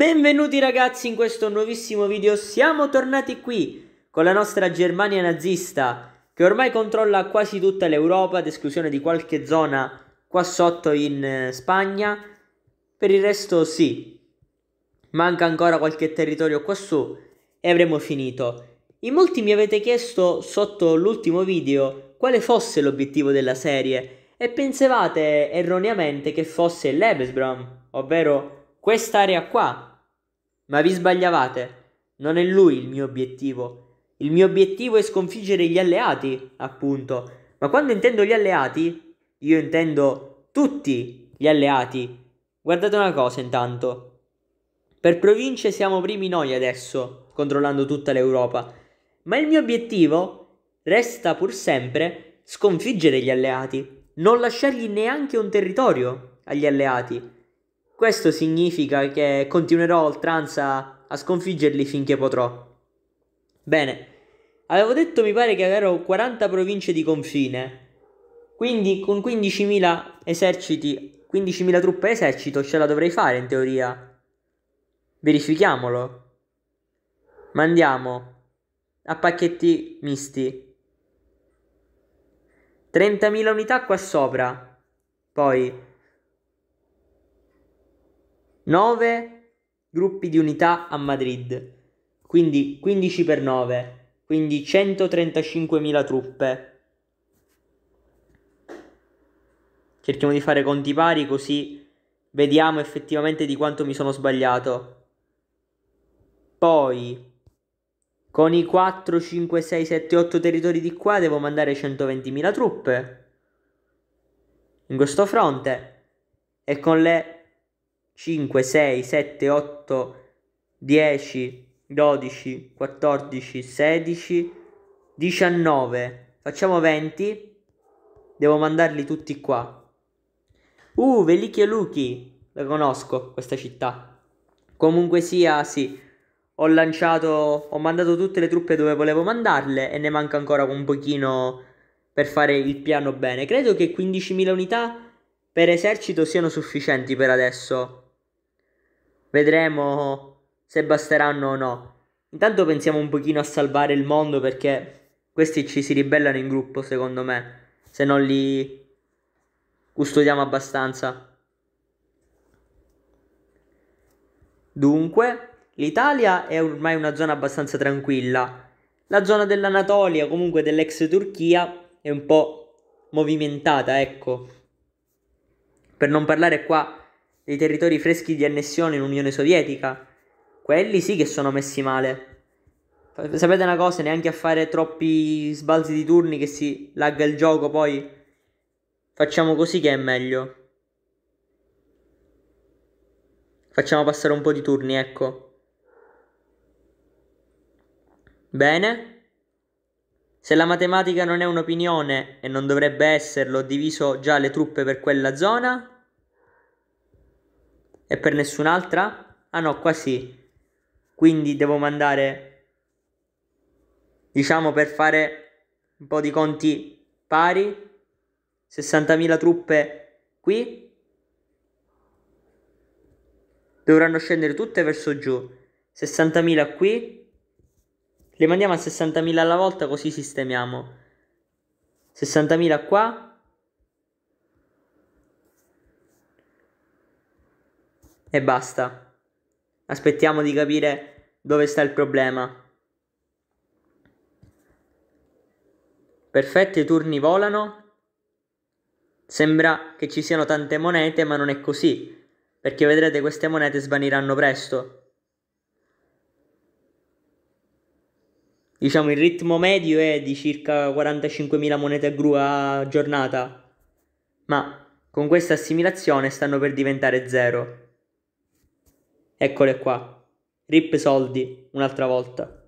Benvenuti ragazzi in questo nuovissimo video, siamo tornati qui con la nostra Germania nazista che ormai controlla quasi tutta l'Europa ad esclusione di qualche zona qua sotto in eh, Spagna, per il resto sì, manca ancora qualche territorio qua su e avremo finito. In molti mi avete chiesto sotto l'ultimo video quale fosse l'obiettivo della serie e pensavate erroneamente che fosse l'Ebesbram, ovvero quest'area qua, ma vi sbagliavate. Non è lui il mio obiettivo. Il mio obiettivo è sconfiggere gli alleati, appunto. Ma quando intendo gli alleati, io intendo tutti gli alleati. Guardate una cosa intanto. Per province siamo primi noi adesso, controllando tutta l'Europa. Ma il mio obiettivo resta pur sempre sconfiggere gli alleati, non lasciargli neanche un territorio agli alleati. Questo significa che continuerò oltranza a sconfiggerli finché potrò. Bene, avevo detto mi pare che avrò 40 province di confine, quindi con 15.000 eserciti, 15.000 truppe esercito ce la dovrei fare in teoria. Verifichiamolo. Mandiamo a pacchetti misti. 30.000 unità qua sopra. Poi 9 gruppi di unità a Madrid, quindi 15 per 9, quindi 135.000 truppe. Cerchiamo di fare conti pari così vediamo effettivamente di quanto mi sono sbagliato. Poi con i 4, 5, 6, 7, 8 territori di qua devo mandare 120.000 truppe in questo fronte e con le 5, 6, 7, 8, 10, 12, 14, 16, 19. Facciamo 20. Devo mandarli tutti qua. Uh, Velichie Luchi. La conosco, questa città. Comunque sia, sì. Ho lanciato... Ho mandato tutte le truppe dove volevo mandarle e ne manca ancora un pochino per fare il piano bene. Credo che 15.000 unità per esercito siano sufficienti per adesso Vedremo se basteranno o no. Intanto pensiamo un pochino a salvare il mondo perché questi ci si ribellano in gruppo, secondo me, se non li custodiamo abbastanza. Dunque, l'Italia è ormai una zona abbastanza tranquilla. La zona dell'Anatolia, comunque dell'ex Turchia, è un po' movimentata, ecco. Per non parlare qua dei territori freschi di annessione in Unione Sovietica. Quelli sì che sono messi male. Sapete una cosa, neanche a fare troppi sbalzi di turni che si lagga il gioco, poi facciamo così che è meglio. Facciamo passare un po' di turni, ecco. Bene. Se la matematica non è un'opinione e non dovrebbe esserlo, ho diviso già le truppe per quella zona. E per nessun'altra? Ah no, qua sì. Quindi devo mandare, diciamo per fare un po' di conti pari, 60.000 truppe qui. Dovranno scendere tutte verso giù. 60.000 qui. Le mandiamo a 60.000 alla volta così sistemiamo. 60.000 qua. e basta. Aspettiamo di capire dove sta il problema. Perfetto, i turni volano. Sembra che ci siano tante monete, ma non è così, perché vedrete queste monete svaniranno presto. Diciamo il ritmo medio è di circa 45.000 monete a gru a giornata, ma con questa assimilazione stanno per diventare zero. Eccole qua. Rip soldi, un'altra volta.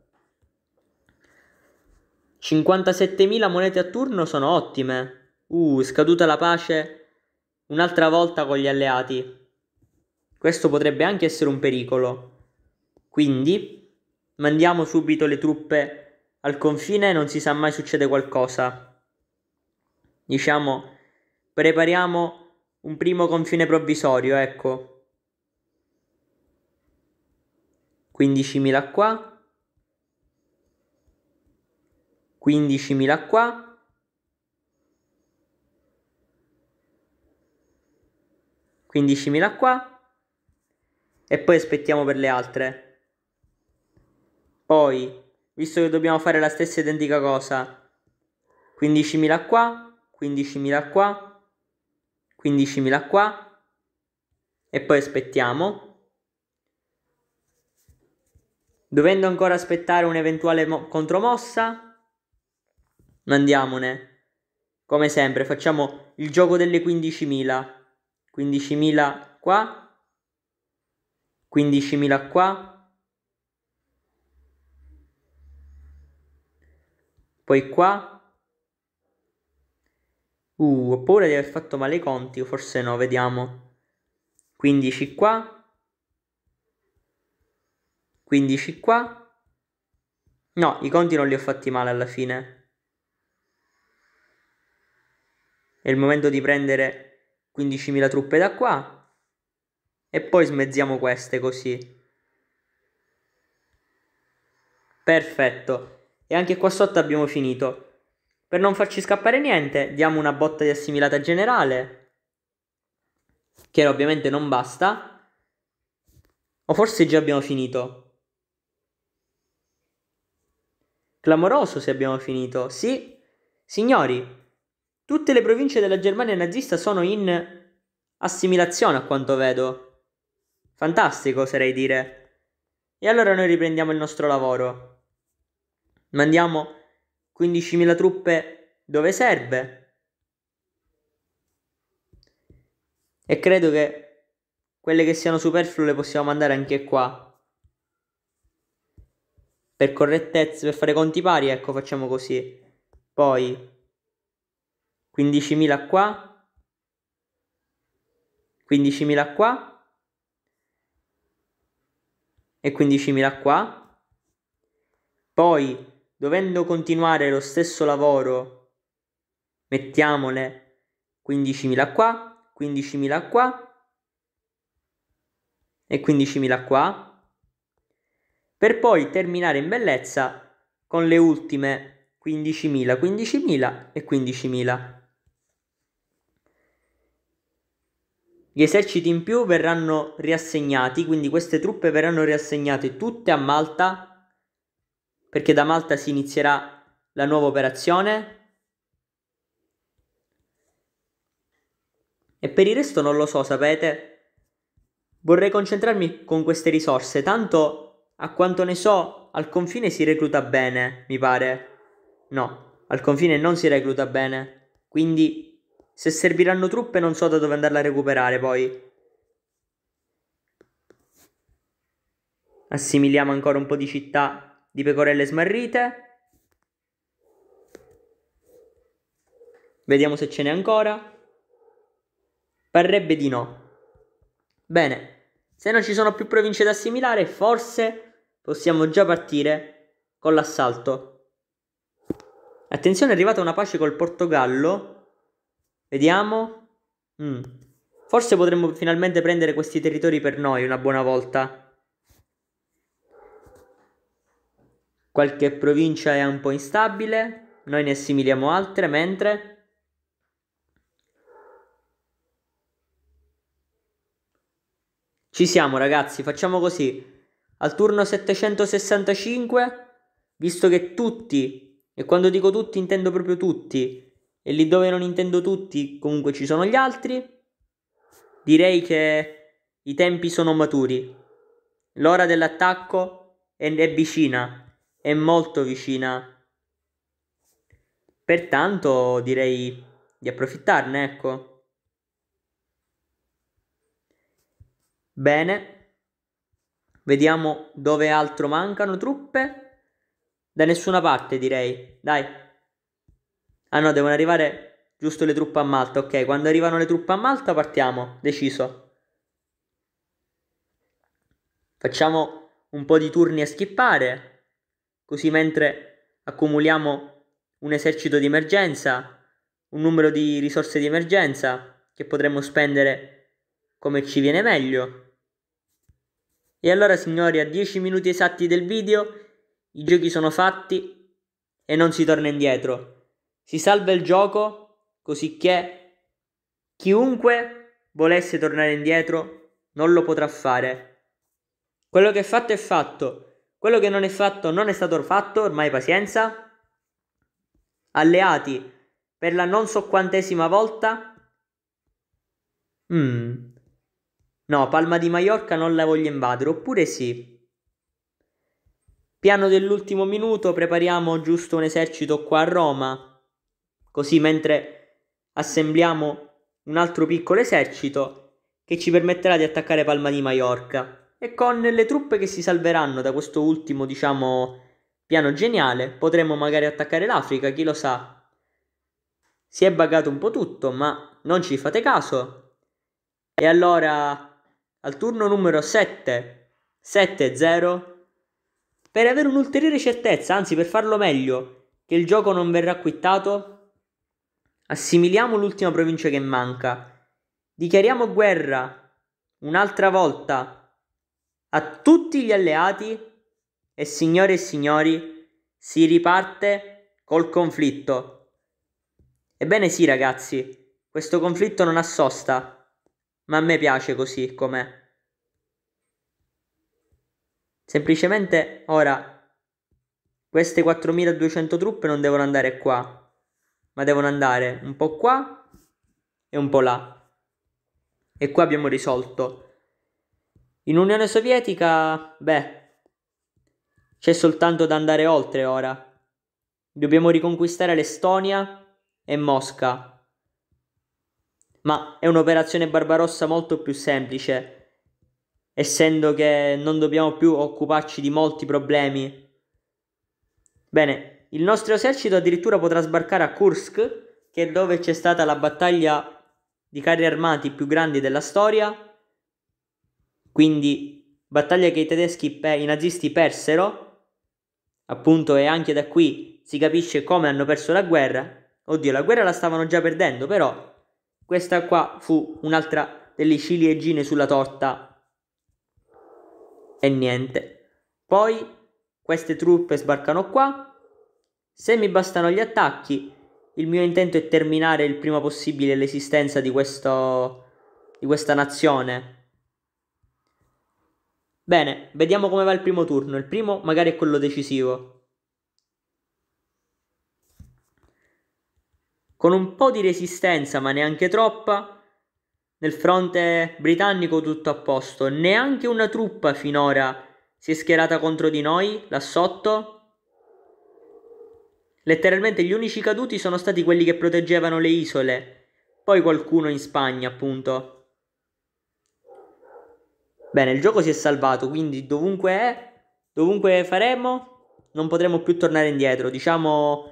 57.000 monete a turno sono ottime. Uh, scaduta la pace un'altra volta con gli alleati. Questo potrebbe anche essere un pericolo. Quindi mandiamo subito le truppe al confine e non si sa mai succede qualcosa. Diciamo, prepariamo un primo confine provvisorio, ecco. 15.000 qua, 15.000 qua, 15.000 qua e poi aspettiamo per le altre. Poi, visto che dobbiamo fare la stessa identica cosa, 15.000 qua, 15.000 qua, 15.000 qua e poi aspettiamo. Dovendo ancora aspettare un'eventuale mo- contromossa, andiamone. Come sempre, facciamo il gioco delle 15.000. 15.000 qua. 15.000 qua. Poi qua. Uh, ho di aver fatto male i conti, forse no, vediamo. 15 qua. 15 qua. No, i conti non li ho fatti male alla fine. È il momento di prendere 15.000 truppe da qua. E poi smezziamo queste così. Perfetto. E anche qua sotto abbiamo finito. Per non farci scappare niente, diamo una botta di assimilata generale. Che ovviamente non basta. O forse già abbiamo finito. Clamoroso se abbiamo finito. Sì, signori, tutte le province della Germania nazista sono in assimilazione a quanto vedo. Fantastico, oserei dire. E allora noi riprendiamo il nostro lavoro. Mandiamo 15.000 truppe dove serve. E credo che quelle che siano superflue le possiamo mandare anche qua per correttezza, per fare conti pari, ecco, facciamo così. Poi 15.000 qua, 15.000 qua e 15.000 qua. Poi, dovendo continuare lo stesso lavoro, mettiamole 15.000 qua, 15.000 qua e 15.000 qua per poi terminare in bellezza con le ultime 15.000, 15.000 e 15.000. Gli eserciti in più verranno riassegnati, quindi queste truppe verranno riassegnate tutte a Malta, perché da Malta si inizierà la nuova operazione. E per il resto non lo so, sapete? Vorrei concentrarmi con queste risorse, tanto a quanto ne so, al confine si recluta bene, mi pare. No, al confine non si recluta bene. Quindi, se serviranno truppe non so da dove andarla a recuperare poi. Assimiliamo ancora un po' di città di pecorelle smarrite. Vediamo se ce n'è ancora. Parrebbe di no. Bene, se non ci sono più province da assimilare, forse possiamo già partire con l'assalto. Attenzione, è arrivata una pace col Portogallo. Vediamo. Mm. Forse potremmo finalmente prendere questi territori per noi una buona volta. Qualche provincia è un po' instabile, noi ne assimiliamo altre, mentre Ci siamo ragazzi, facciamo così. Al turno 765, visto che tutti, e quando dico tutti intendo proprio tutti, e lì dove non intendo tutti comunque ci sono gli altri, direi che i tempi sono maturi. L'ora dell'attacco è, è vicina, è molto vicina. Pertanto direi di approfittarne, ecco. Bene. Vediamo dove altro mancano truppe. Da nessuna parte direi. Dai. Ah no, devono arrivare giusto le truppe a Malta. Ok, quando arrivano le truppe a Malta partiamo. Deciso. Facciamo un po' di turni a schippare. Così mentre accumuliamo un esercito di emergenza, un numero di risorse di emergenza che potremmo spendere come ci viene meglio. E allora signori, a 10 minuti esatti del video, i giochi sono fatti e non si torna indietro. Si salva il gioco, così che chiunque volesse tornare indietro non lo potrà fare. Quello che è fatto è fatto. Quello che non è fatto non è stato fatto, ormai pazienza. Alleati per la non so quantesima volta. Mmm... No, Palma di Mallorca non la voglio invadere, oppure sì. Piano dell'ultimo minuto, prepariamo giusto un esercito qua a Roma, così mentre assembliamo un altro piccolo esercito che ci permetterà di attaccare Palma di Mallorca. E con le truppe che si salveranno da questo ultimo, diciamo, piano geniale, potremmo magari attaccare l'Africa, chi lo sa. Si è buggato un po' tutto, ma non ci fate caso. E allora al turno numero 7, 7-0, per avere un'ulteriore certezza, anzi per farlo meglio, che il gioco non verrà quittato, assimiliamo l'ultima provincia che manca, dichiariamo guerra un'altra volta a tutti gli alleati e signore e signori si riparte col conflitto. Ebbene sì ragazzi, questo conflitto non ha sosta ma a me piace così com'è. Semplicemente ora queste 4200 truppe non devono andare qua, ma devono andare un po' qua e un po' là. E qua abbiamo risolto. In Unione Sovietica, beh, c'è soltanto da andare oltre ora. Dobbiamo riconquistare l'Estonia e Mosca ma è un'operazione Barbarossa molto più semplice, essendo che non dobbiamo più occuparci di molti problemi. Bene, il nostro esercito addirittura potrà sbarcare a Kursk, che è dove c'è stata la battaglia di carri armati più grande della storia, quindi battaglia che i tedeschi, i nazisti persero, appunto e anche da qui si capisce come hanno perso la guerra. Oddio, la guerra la stavano già perdendo, però questa qua fu un'altra delle ciliegine sulla torta. E niente. Poi queste truppe sbarcano qua. Se mi bastano gli attacchi, il mio intento è terminare il prima possibile l'esistenza di, questo, di questa nazione. Bene, vediamo come va il primo turno. Il primo magari è quello decisivo. Con un po' di resistenza, ma neanche troppa, nel fronte britannico tutto a posto. Neanche una truppa finora si è schierata contro di noi, là sotto. Letteralmente gli unici caduti sono stati quelli che proteggevano le isole. Poi qualcuno in Spagna, appunto. Bene, il gioco si è salvato, quindi dovunque è, dovunque faremo, non potremo più tornare indietro. Diciamo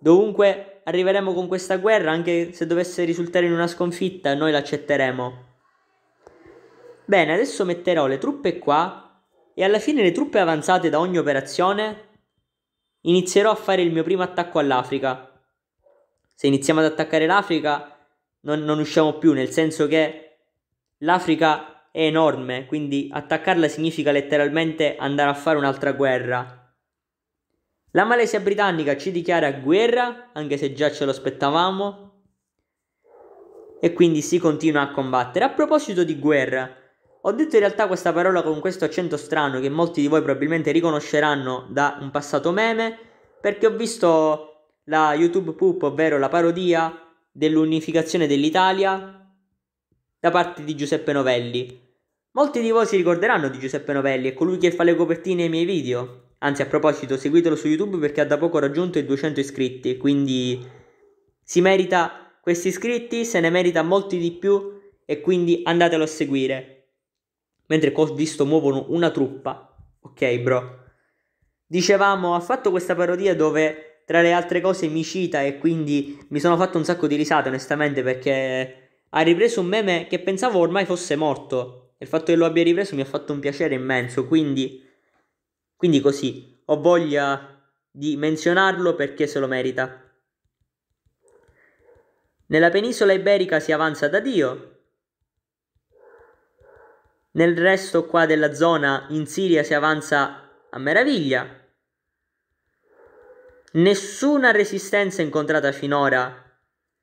Dovunque arriveremo con questa guerra, anche se dovesse risultare in una sconfitta, noi l'accetteremo. Bene, adesso metterò le truppe qua e alla fine le truppe avanzate da ogni operazione inizierò a fare il mio primo attacco all'Africa. Se iniziamo ad attaccare l'Africa non, non usciamo più, nel senso che l'Africa è enorme, quindi attaccarla significa letteralmente andare a fare un'altra guerra. La Malesia britannica ci dichiara guerra, anche se già ce lo aspettavamo, e quindi si continua a combattere. A proposito di guerra, ho detto in realtà questa parola con questo accento strano che molti di voi probabilmente riconosceranno da un passato meme, perché ho visto la YouTube Poop, ovvero la parodia dell'unificazione dell'Italia da parte di Giuseppe Novelli. Molti di voi si ricorderanno di Giuseppe Novelli, è colui che fa le copertine ai miei video. Anzi, a proposito, seguitelo su YouTube perché ha da poco raggiunto i 200 iscritti, quindi si merita questi iscritti, se ne merita molti di più e quindi andatelo a seguire. Mentre ho visto muovono una truppa. Ok, bro. Dicevamo, ha fatto questa parodia dove tra le altre cose mi cita e quindi mi sono fatto un sacco di risate, onestamente, perché ha ripreso un meme che pensavo ormai fosse morto. E il fatto che lo abbia ripreso mi ha fatto un piacere immenso, quindi quindi così, ho voglia di menzionarlo perché se lo merita. Nella penisola iberica si avanza da Dio. Nel resto qua della zona in Siria si avanza a meraviglia. Nessuna resistenza incontrata finora.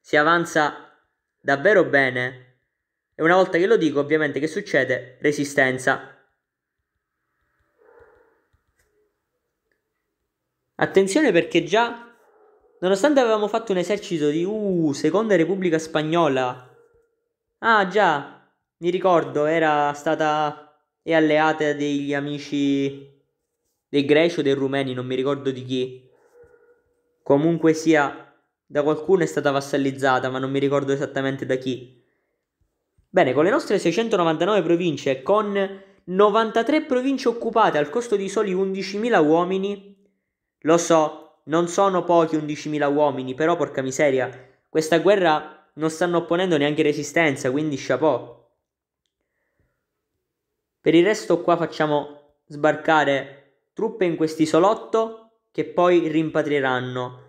Si avanza davvero bene. E una volta che lo dico, ovviamente che succede? Resistenza. Attenzione perché già, nonostante avevamo fatto un esercito di uh, Seconda Repubblica Spagnola, ah già, mi ricordo, era stata e alleata degli amici dei greci o dei rumeni, non mi ricordo di chi. Comunque sia, da qualcuno è stata vassallizzata, ma non mi ricordo esattamente da chi. Bene, con le nostre 699 province e con 93 province occupate al costo di soli 11.000 uomini, lo so, non sono pochi 11.000 uomini, però porca miseria, questa guerra non stanno opponendo neanche resistenza, quindi chapeau. Per il resto qua facciamo sbarcare truppe in quest'isolotto che poi rimpatrieranno.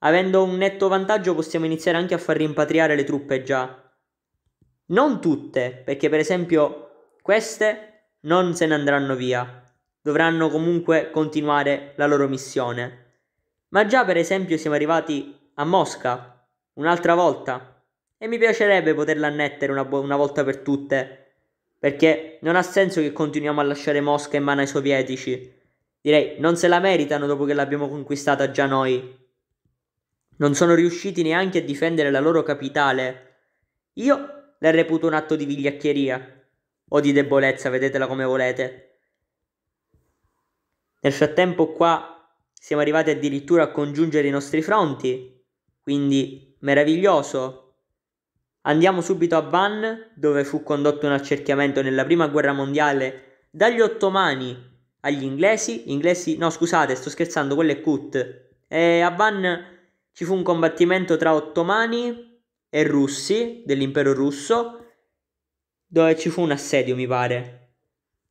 Avendo un netto vantaggio possiamo iniziare anche a far rimpatriare le truppe già. Non tutte, perché per esempio queste non se ne andranno via dovranno comunque continuare la loro missione. Ma già per esempio siamo arrivati a Mosca un'altra volta e mi piacerebbe poterla annettere una, bo- una volta per tutte, perché non ha senso che continuiamo a lasciare Mosca in mano ai sovietici. Direi, non se la meritano dopo che l'abbiamo conquistata già noi. Non sono riusciti neanche a difendere la loro capitale. Io la reputo un atto di vigliaccheria o di debolezza, vedetela come volete. Nel frattempo qua siamo arrivati addirittura a congiungere i nostri fronti, quindi meraviglioso. Andiamo subito a Van, dove fu condotto un accerchiamento nella prima guerra mondiale dagli ottomani agli inglesi. Inglesi, no, scusate, sto scherzando, quello è Kut. E a Van ci fu un combattimento tra ottomani e russi dell'impero russo, dove ci fu un assedio, mi pare.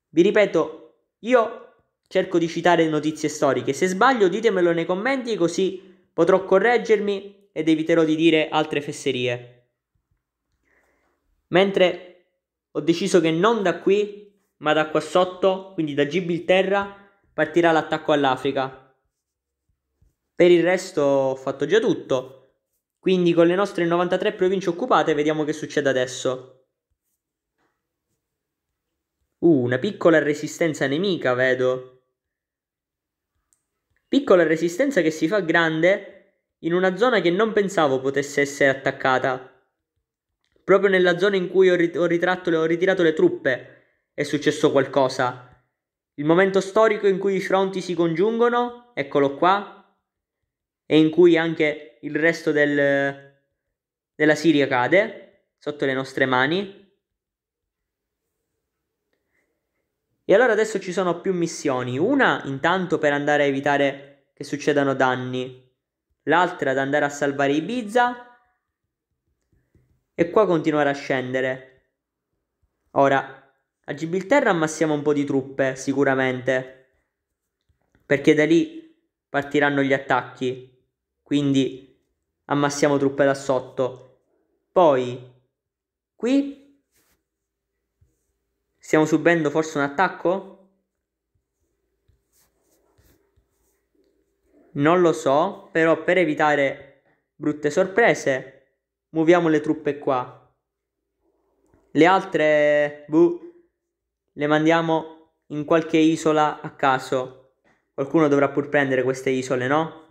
Vi ripeto, io cerco di citare notizie storiche. Se sbaglio, ditemelo nei commenti così potrò correggermi ed eviterò di dire altre fesserie. Mentre ho deciso che non da qui, ma da qua sotto, quindi da Gibilterra, partirà l'attacco all'Africa. Per il resto ho fatto già tutto. Quindi con le nostre 93 province occupate vediamo che succede adesso. Uh, una piccola resistenza nemica, vedo. Piccola resistenza che si fa grande in una zona che non pensavo potesse essere attaccata. Proprio nella zona in cui ho, rit- ho, le- ho ritirato le truppe è successo qualcosa. Il momento storico in cui i fronti si congiungono, eccolo qua, e in cui anche il resto del, della Siria cade sotto le nostre mani, E allora adesso ci sono più missioni. Una intanto per andare a evitare che succedano danni. L'altra ad andare a salvare Ibiza. E qua continuare a scendere. Ora, a Gibilterra ammassiamo un po' di truppe, sicuramente. Perché da lì partiranno gli attacchi. Quindi ammassiamo truppe da sotto. Poi, qui Stiamo subendo forse un attacco? Non lo so, però per evitare brutte sorprese, muoviamo le truppe qua. Le altre, buh, le mandiamo in qualche isola a caso. Qualcuno dovrà pur prendere queste isole, no?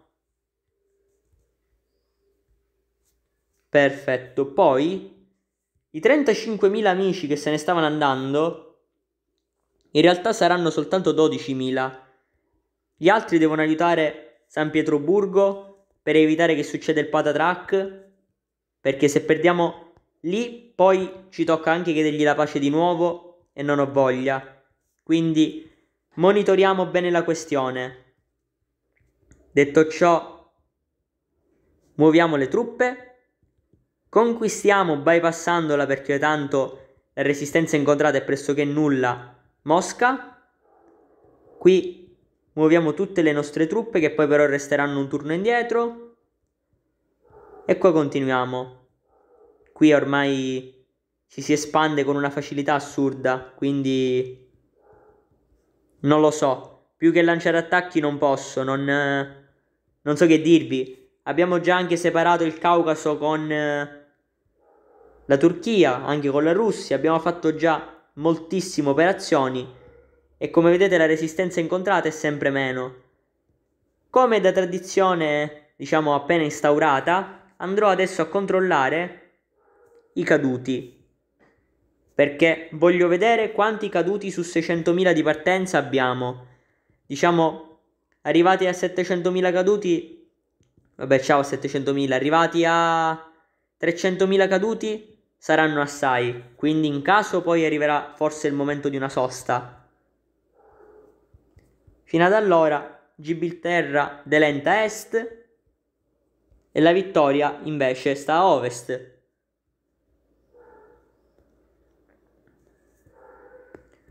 Perfetto, poi i 35.000 amici che se ne stavano andando, in realtà saranno soltanto 12.000. Gli altri devono aiutare San Pietroburgo per evitare che succeda il patatrack, perché se perdiamo lì poi ci tocca anche chiedergli la pace di nuovo e non ho voglia. Quindi monitoriamo bene la questione. Detto ciò, muoviamo le truppe Conquistiamo bypassandola perché tanto la resistenza incontrata è pressoché nulla. Mosca. Qui muoviamo tutte le nostre truppe che poi però resteranno un turno indietro. E qua continuiamo. Qui ormai ci si espande con una facilità assurda, quindi non lo so. Più che lanciare attacchi non posso, non, non so che dirvi. Abbiamo già anche separato il Caucaso con eh, la Turchia, anche con la Russia, abbiamo fatto già moltissime operazioni e come vedete la resistenza incontrata è sempre meno. Come da tradizione, diciamo, appena instaurata, andrò adesso a controllare i caduti perché voglio vedere quanti caduti su 600.000 di partenza abbiamo. Diciamo, arrivati a 700.000 caduti, vabbè ciao 700.000, arrivati a 300.000 caduti, saranno assai, quindi in caso poi arriverà forse il momento di una sosta. Fino ad allora Gibilterra delenta a est e la vittoria invece sta a ovest.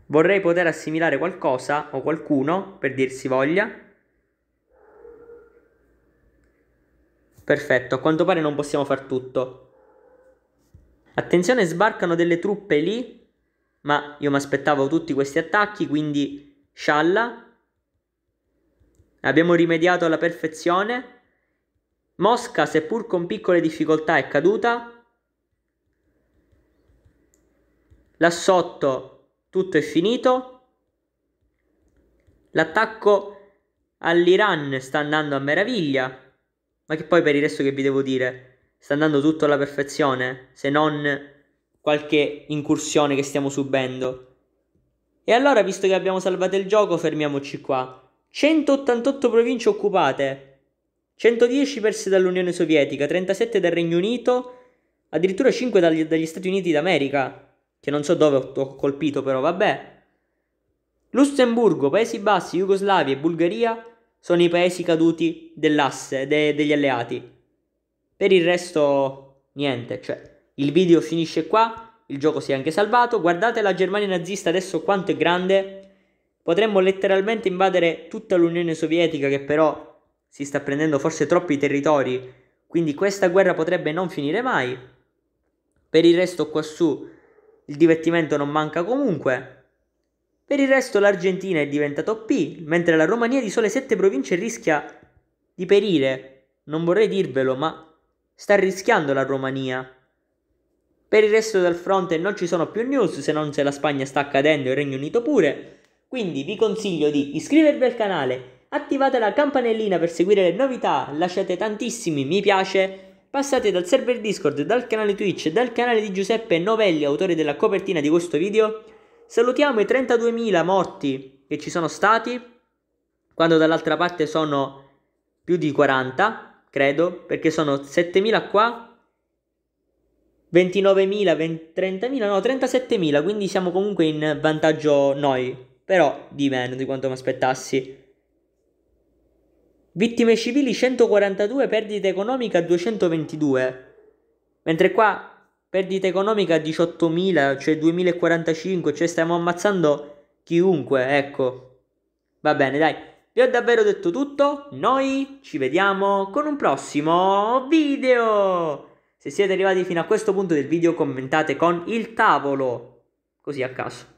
Vorrei poter assimilare qualcosa o qualcuno per dirsi voglia. Perfetto, a quanto pare non possiamo far tutto. Attenzione, sbarcano delle truppe lì, ma io mi aspettavo tutti questi attacchi, quindi scialla. Abbiamo rimediato alla perfezione. Mosca, seppur con piccole difficoltà, è caduta. Là sotto tutto è finito. L'attacco all'Iran sta andando a meraviglia, ma che poi per il resto che vi devo dire? sta andando tutto alla perfezione, se non qualche incursione che stiamo subendo. E allora, visto che abbiamo salvato il gioco, fermiamoci qua. 188 province occupate, 110 perse dall'Unione Sovietica, 37 dal Regno Unito, addirittura 5 dagli, dagli Stati Uniti d'America, che non so dove ho, colpito però, vabbè. Lussemburgo, Paesi Bassi, Jugoslavia e Bulgaria sono i paesi caduti dell'asse, de, degli alleati. Per il resto, niente, cioè, il video finisce qua, il gioco si è anche salvato. Guardate la Germania nazista adesso quanto è grande. Potremmo letteralmente invadere tutta l'Unione Sovietica che però si sta prendendo forse troppi territori, quindi questa guerra potrebbe non finire mai. Per il resto quassù il divertimento non manca comunque. Per il resto l'Argentina è diventata OP, mentre la Romania di sole 7 province rischia di perire. Non vorrei dirvelo, ma Sta rischiando la Romania. Per il resto del fronte non ci sono più news se non se la Spagna sta accadendo e il Regno Unito pure. Quindi vi consiglio di iscrivervi al canale, attivate la campanellina per seguire le novità, lasciate tantissimi mi piace Passate dal server Discord, dal canale Twitch, dal canale di Giuseppe Novelli, autore della copertina di questo video. Salutiamo i 32.000 morti che ci sono stati, quando dall'altra parte sono più di 40 credo, perché sono 7.000 qua, 29.000, 30.000, no, 37.000, quindi siamo comunque in vantaggio noi, però di meno di quanto mi aspettassi. Vittime civili 142, perdita economica 222, mentre qua perdita economica 18.000, cioè 2.045, cioè stiamo ammazzando chiunque, ecco. Va bene, dai. Vi ho davvero detto tutto, noi ci vediamo con un prossimo video! Se siete arrivati fino a questo punto del video commentate con il tavolo, così a caso.